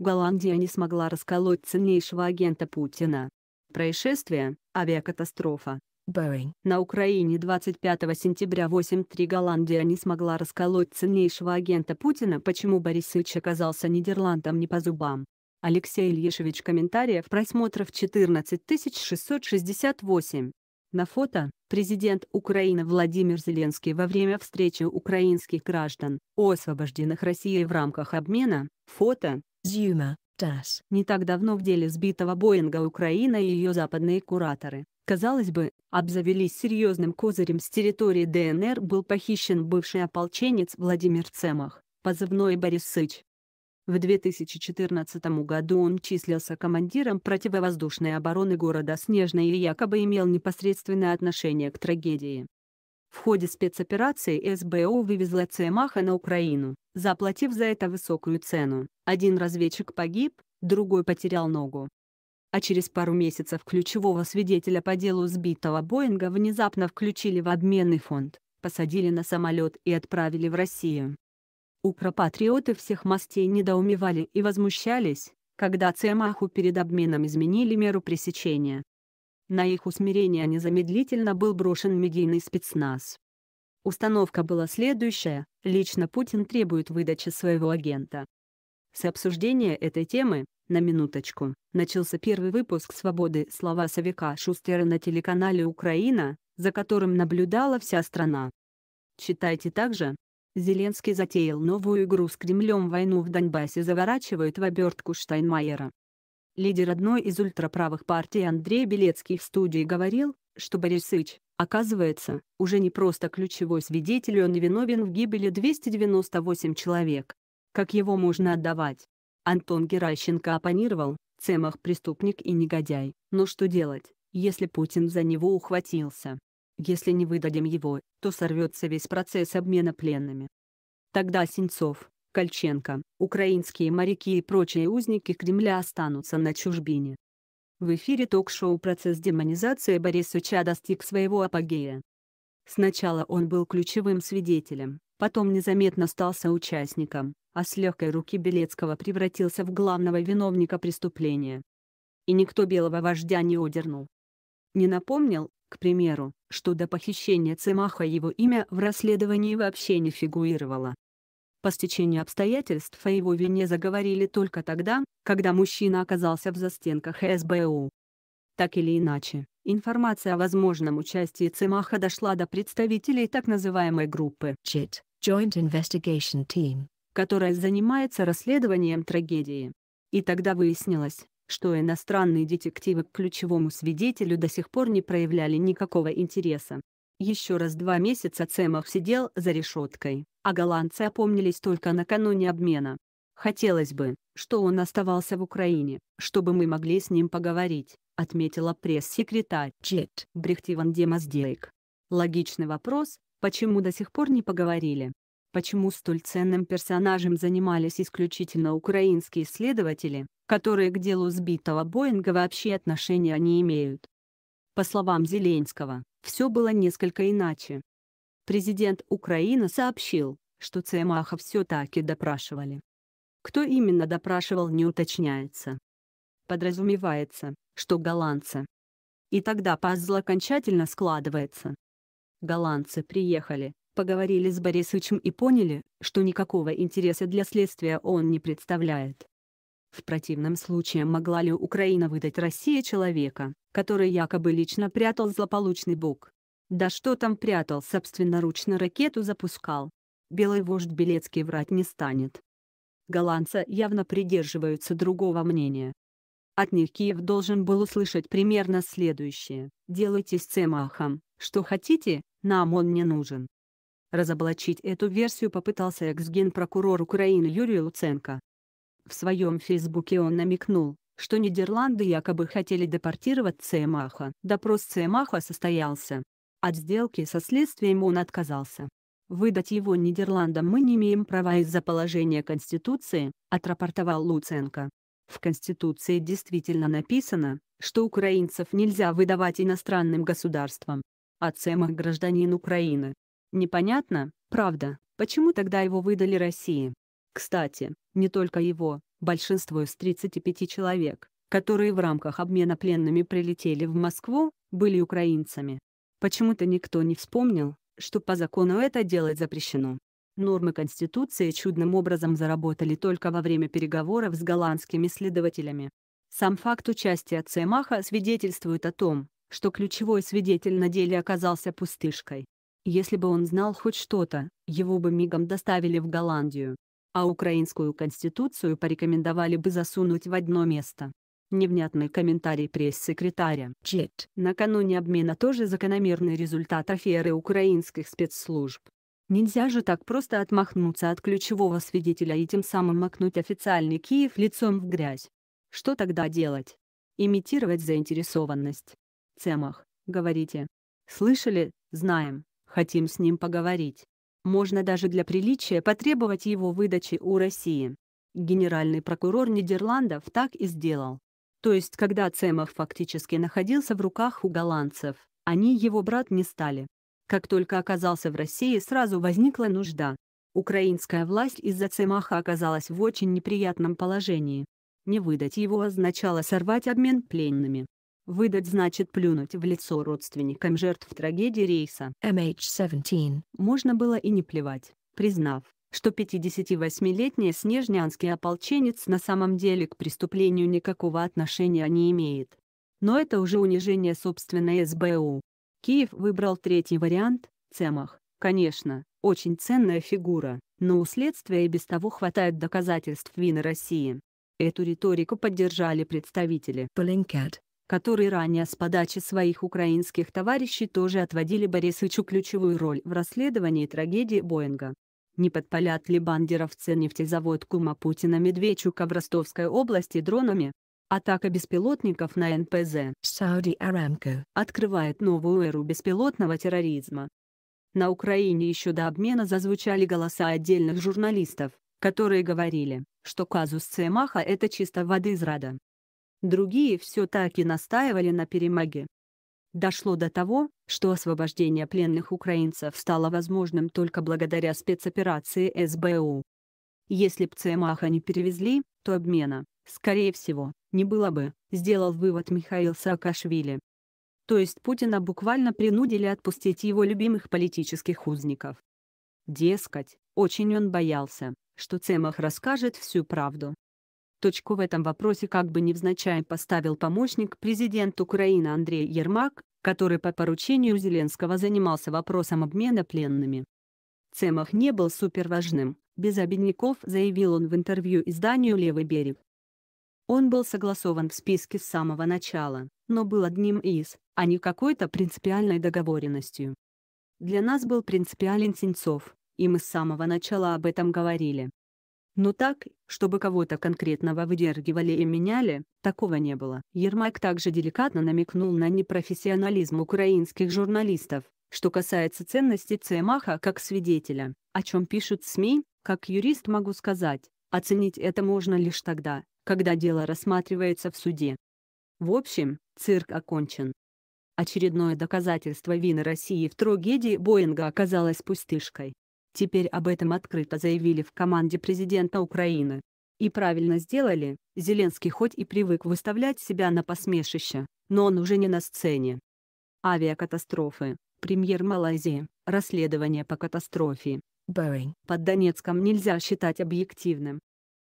Голландия не смогла расколоть ценнейшего агента Путина. Происшествие, авиакатастрофа. Boeing. На Украине 25 сентября 8.3 Голландия не смогла расколоть ценнейшего агента Путина, почему Борисович оказался Нидерландам не по зубам. Алексей Ильишевич комментариев просмотров 14668. На фото – президент Украины Владимир Зеленский во время встречи украинских граждан, освобожденных Россией в рамках обмена, фото Зюма, ТАСС. Не так давно в деле сбитого Боинга Украина и ее западные кураторы, казалось бы, обзавелись серьезным козырем с территории ДНР был похищен бывший ополченец Владимир Цемах, позывной Борис Сыч. В 2014 году он числился командиром противовоздушной обороны города Снежной и якобы имел непосредственное отношение к трагедии. В ходе спецоперации СБО вывезла Цемаха на Украину, заплатив за это высокую цену. Один разведчик погиб, другой потерял ногу. А через пару месяцев ключевого свидетеля по делу сбитого Боинга внезапно включили в обменный фонд, посадили на самолет и отправили в Россию. Укропатриоты всех мастей недоумевали и возмущались, когда Цемаху перед обменом изменили меру пресечения. На их усмирение незамедлительно был брошен медийный спецназ. Установка была следующая, лично Путин требует выдачи своего агента. С обсуждения этой темы, на минуточку, начался первый выпуск «Свободы» слова Савика Шустера на телеканале «Украина», за которым наблюдала вся страна. Читайте также. Зеленский затеял новую игру с Кремлем войну в Донбассе заворачивают в обертку Штайнмайера. Лидер одной из ультраправых партий Андрей Белецкий в студии говорил, что Борисыч, оказывается, уже не просто ключевой свидетель, он виновен в гибели 298 человек. Как его можно отдавать? Антон Геращенко оппонировал, Цемах преступник и негодяй, но что делать, если Путин за него ухватился? Если не выдадим его, то сорвется весь процесс обмена пленными. Тогда Сенцов, Кольченко, украинские моряки и прочие узники Кремля останутся на чужбине. В эфире ток-шоу «Процесс демонизации» Борисовича достиг своего апогея. Сначала он был ключевым свидетелем, потом незаметно стал соучастником, а с легкой руки Белецкого превратился в главного виновника преступления. И никто белого вождя не одернул. Не напомнил, к примеру, что до похищения Цимаха его имя в расследовании вообще не фигурировало. По стечению обстоятельств о его вине заговорили только тогда, когда мужчина оказался в застенках СБУ. Так или иначе, информация о возможном участии Цимаха дошла до представителей так называемой группы Чит Joint Investigation Team, которая занимается расследованием трагедии. И тогда выяснилось, что иностранные детективы к ключевому свидетелю до сих пор не проявляли никакого интереса. Еще раз два месяца Цемах сидел за решеткой, а голландцы опомнились только накануне обмена. Хотелось бы, что он оставался в Украине, чтобы мы могли с ним поговорить, отметила пресс-секретарь Чет Брехтиван Демасдейк. Логичный вопрос, почему до сих пор не поговорили? Почему столь ценным персонажем занимались исключительно украинские следователи, которые к делу сбитого Боинга вообще отношения не имеют? По словам Зеленского, все было несколько иначе президент Украины сообщил, что Цемаха все-таки допрашивали. Кто именно допрашивал не уточняется. Подразумевается, что голландцы. И тогда пазл окончательно складывается. Голландцы приехали, поговорили с Борисычем и поняли, что никакого интереса для следствия он не представляет. В противном случае могла ли Украина выдать России человека, который якобы лично прятал злополучный бук? Да что там прятал, собственноручно ракету запускал. Белый вождь Белецкий врать не станет. Голландцы явно придерживаются другого мнения. От них Киев должен был услышать примерно следующее. «Делайте с Цемахом, что хотите, нам он не нужен». Разоблачить эту версию попытался экс-генпрокурор Украины Юрий Луценко. В своем фейсбуке он намекнул, что Нидерланды якобы хотели депортировать Цемаха. Допрос Цемаха состоялся, от сделки со следствием он отказался. Выдать его Нидерландам мы не имеем права из-за положения Конституции, отрапортовал Луценко. В Конституции действительно написано, что украинцев нельзя выдавать иностранным государствам. А Цемах гражданин Украины. Непонятно, правда, почему тогда его выдали России. Кстати, не только его, большинство из 35 человек, которые в рамках обмена пленными прилетели в Москву, были украинцами. Почему-то никто не вспомнил, что по закону это делать запрещено. Нормы Конституции чудным образом заработали только во время переговоров с голландскими следователями. Сам факт участия Цемаха свидетельствует о том, что ключевой свидетель на деле оказался пустышкой. Если бы он знал хоть что-то, его бы мигом доставили в Голландию. А украинскую конституцию порекомендовали бы засунуть в одно место. Невнятный комментарий пресс-секретаря ЧЕТ накануне обмена тоже закономерный результат аферы украинских спецслужб. Нельзя же так просто отмахнуться от ключевого свидетеля и тем самым макнуть официальный Киев лицом в грязь. Что тогда делать? Имитировать заинтересованность. Цемах, говорите. Слышали, знаем, хотим с ним поговорить. Можно даже для приличия потребовать его выдачи у России. Генеральный прокурор Нидерландов так и сделал. То есть когда Цемах фактически находился в руках у голландцев, они его брат не стали. Как только оказался в России, сразу возникла нужда. Украинская власть из-за Цемаха оказалась в очень неприятном положении. Не выдать его означало сорвать обмен пленными. Выдать значит плюнуть в лицо родственникам жертв трагедии рейса MH17. Можно было и не плевать, признав, что 58-летний снежнянский ополченец на самом деле к преступлению никакого отношения не имеет. Но это уже унижение собственной СБУ. Киев выбрал третий вариант – Цемах. Конечно, очень ценная фигура, но у следствия и без того хватает доказательств вины России. Эту риторику поддержали представители Полинкет, которые ранее с подачи своих украинских товарищей тоже отводили Борисычу ключевую роль в расследовании трагедии Боинга не подпалят ли бандеровцы нефтезавод Кума Путина Медведчука в Ростовской области дронами. Атака беспилотников на НПЗ Saudi Aramco открывает новую эру беспилотного терроризма. На Украине еще до обмена зазвучали голоса отдельных журналистов, которые говорили, что казус Цемаха – это чисто воды из рада. Другие все так и настаивали на перемоге дошло до того, что освобождение пленных украинцев стало возможным только благодаря спецоперации СБУ. Если б Цемаха не перевезли, то обмена, скорее всего, не было бы, сделал вывод Михаил Саакашвили. То есть Путина буквально принудили отпустить его любимых политических узников. Дескать, очень он боялся, что Цемах расскажет всю правду, Точку в этом вопросе как бы невзначай поставил помощник президента Украины Андрей Ермак, который по поручению Зеленского занимался вопросом обмена пленными. Цемах не был суперважным, без обидников заявил он в интервью изданию «Левый берег». Он был согласован в списке с самого начала, но был одним из, а не какой-то принципиальной договоренностью. Для нас был принципиален Сенцов, и мы с самого начала об этом говорили. Но так, чтобы кого-то конкретного выдергивали и меняли, такого не было. Ермак также деликатно намекнул на непрофессионализм украинских журналистов, что касается ценности Цемаха как свидетеля, о чем пишут СМИ, как юрист могу сказать, оценить это можно лишь тогда, когда дело рассматривается в суде. В общем, цирк окончен. Очередное доказательство вины России в трагедии Боинга оказалось пустышкой. Теперь об этом открыто заявили в команде президента Украины. И правильно сделали, Зеленский хоть и привык выставлять себя на посмешище, но он уже не на сцене. Авиакатастрофы. Премьер Малайзии. Расследование по катастрофе. Boeing. Под Донецком нельзя считать объективным.